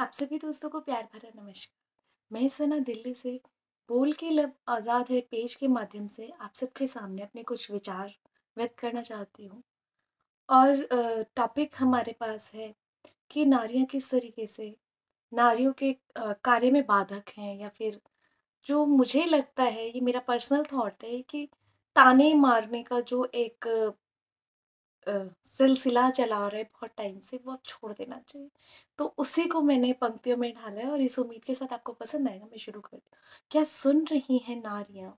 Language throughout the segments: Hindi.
आप सभी दोस्तों को प्यार भरा नमस्कार मैं सना दिल्ली से बोल के लब आज़ाद है पेज के माध्यम से आप सबके सामने अपने कुछ विचार व्यक्त करना चाहती हूँ और टॉपिक हमारे पास है कि नारियाँ किस तरीके से नारियों के कार्य में बाधक हैं या फिर जो मुझे लगता है ये मेरा पर्सनल थॉट है कि ताने मारने का जो एक सिलसिला चला रहे बहुत टाइम से वो अब छोड़ देना चाहिए। तो उसी को मैंने पंक्तियों में ढाला है और इस उम्मीद के साथ आपको पसंद आएगा मैं शुरू करती हूँ। क्या सुन रही हैं नारियाँ?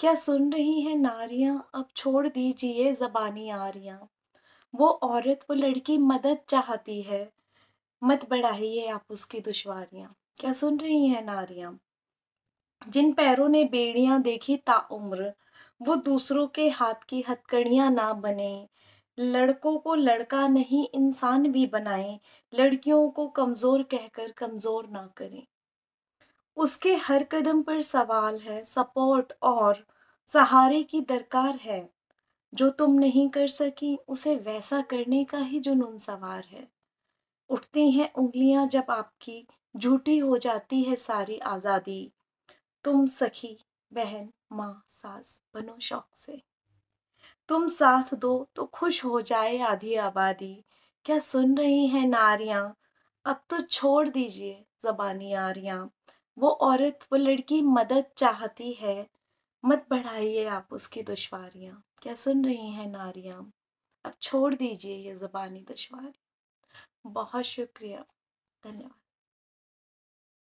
क्या सुन रही हैं नारियाँ? अब छोड़ दीजिए ज़बानी आरियाँ। वो औरत वो लड़की मदद चाहती है, मत बढ़ाइए आप उसकी दुशवारियाँ क्या सुन रही हैं नारियाँ? जिन पैरों ने बेड़ियाँ देखी ताउम्र वो दूसरों के हाथ की हथकड़ियाँ ना बने लड़कों को लड़का नहीं इंसान भी बनाएं लड़कियों को कमज़ोर कहकर कमज़ोर ना करें उसके हर कदम पर सवाल है सपोर्ट और सहारे की दरकार है जो तुम नहीं कर सकी उसे वैसा करने का ही जुनून सवार है उठती हैं उंगलियां जब आपकी झूठी हो जाती है सारी आज़ादी तुम सखी बहन माँ सास बनो शौक से तुम साथ दो तो खुश हो जाए आधी आबादी क्या सुन रही हैं नारियां अब तो छोड़ दीजिए जबानी आरियां वो औरत वो लड़की मदद चाहती है मत बढ़ाइए आप उसकी दुश्वारियाँ क्या सुन रही हैं नारियाँ अब छोड़ दीजिए ये ज़बानी दुश्वारी बहुत शुक्रिया धन्यवाद